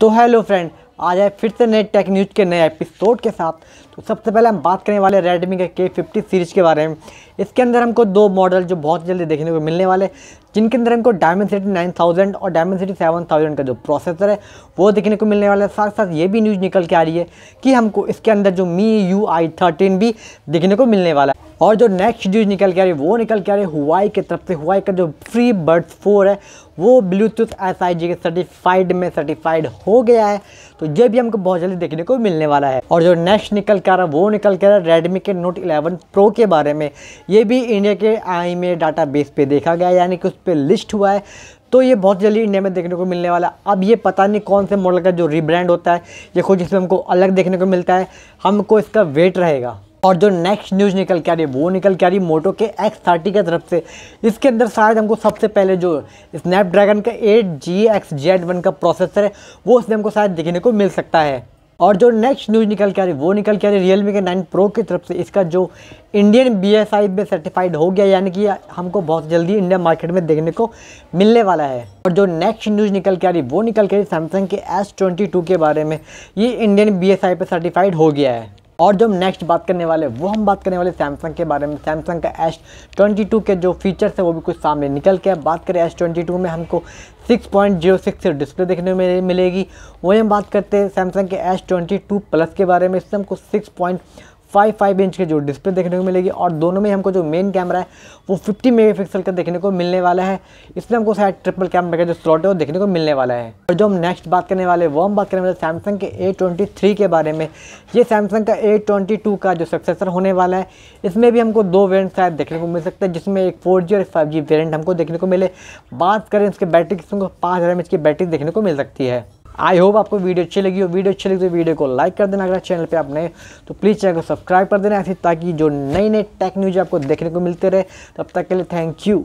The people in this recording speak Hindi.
तो हेलो फ्रेंड आ जाए फिर से नए टेक न्यूज के नए एपिसोड के साथ तो सबसे पहले हम बात करने वाले रेडमी के के फिफ्टी सीरीज़ के बारे में इसके अंदर हमको दो मॉडल जो बहुत जल्दी देखने को मिलने वाले जिनके अंदर हमको डायमंड सिटी नाइन थाउजेंड और डायमंड सिटी सेवन थाउजेंड का जो प्रोसेसर है वो देखने को मिलने वाला है साथ साथ ये भी न्यूज़ निकल के आ रही है कि हमको इसके अंदर जो मी यू आई थर्टीन भी देखने को मिलने वाला है और जो नेक्स्ट न्यूज़ निकल के आ रही है वो निकल के आ रही है हुआई की तरफ से हुआई का जो फ्री बर्ड्स फोर है वो ब्लूटूथ एस आई जी के सर्टिफाइड में सर्टिफाइड हो गया है तो ये भी हमको बहुत जल्दी देखने को मिलने वाला है और जो नेक्स्ट निकल के आ रहा है वो निकल के आ रहा है रेडमी के नोट 11 प्रो के बारे में ये भी इंडिया के आई में डाटा बेस पर देखा गया यानी कि उस पर लिस्ट हुआ है तो ये बहुत जल्दी इंडिया में देखने को मिलने वाला है अब ये पता नहीं कौन से मॉडल का जो रिब्रांड होता है ये खुद जिसमें हमको अलग देखने को मिलता है हमको इसका वेट रहेगा और जो नेक्स्ट न्यूज़ निकल के आ रही है वो निकल के आ रही है मोटो के एक्स थर्टी की तरफ से इसके अंदर शायद हमको सबसे पहले जो स्नैपड्रैगन का eight G X Z one का प्रोसेसर है वो उसमें हमको शायद देखने को मिल सकता है और जो नेक्स्ट न्यूज़ निकल के आ रही है वो निकल के आ रही है रियलमी के नाइन प्रो की तरफ से इसका जो इंडियन बी एस आई में सर्टिफाइड हो गया यानी कि हमको बहुत जल्दी इंडिया मार्केट में देखने को मिलने वाला है और जो नेक्स्ट न्यूज़ निकल के आ रही है वो निकल के आ रही सैमसंग के एस ट्वेंटी टू के बारे में ये इंडियन बी एस आई पे सर्टिफाइड हो गया है और जो हम नेक्स्ट बात करने वाले वो हम बात करने वाले सैमसंग के बारे में सैमसंग का एस ट्वेंटी टू के जो फीचर्स है वो भी कुछ सामने निकल के अब बात करें एस ट्वेंटी टू में हमको six point zero six display देखने में मिलेगी वही हम बात करते हैं सैमसंग के एस ट्वेंटी टू प्लस के बारे में इसमें हमको six point five five inch के जो डिस्प्ले देखने को मिलेगी और दोनों में हमको जो मेन कैमरा है वो फिफ्टी मेगापिक्सल का देखने को मिलने वाला है इसमें हमको शायद ट्रिपल कैमरा का जो स्लॉट है वो देखने को मिलने वाला है और जो हम नेक्स्ट बात करने वाले वो हम बात करने वाले सैमसंग के ए के बारे में ये सैमसंग का ए का जो सक्सेसर होने वाला है इसमें भी हमको दो वेरियंट शायद देखने को मिल सकता है जिसमें एक फोर और एक फाइव वेरियंट हमको देखने को मिले बात करें इसके बैटरी पाँच हज़ार एम की बैटरी देखने को मिल सकती है आई होप आपको वीडियो अच्छी लगी हो वीडियो अच्छी लगी तो वीडियो को लाइक कर देना अगर चैनल पे आप नए तो प्लीज़ चैनल को सब्सक्राइब कर देना ऐसे ताकि जो नई नई टेक न्यूज आपको देखने को मिलते रहे तब तक के लिए थैंक यू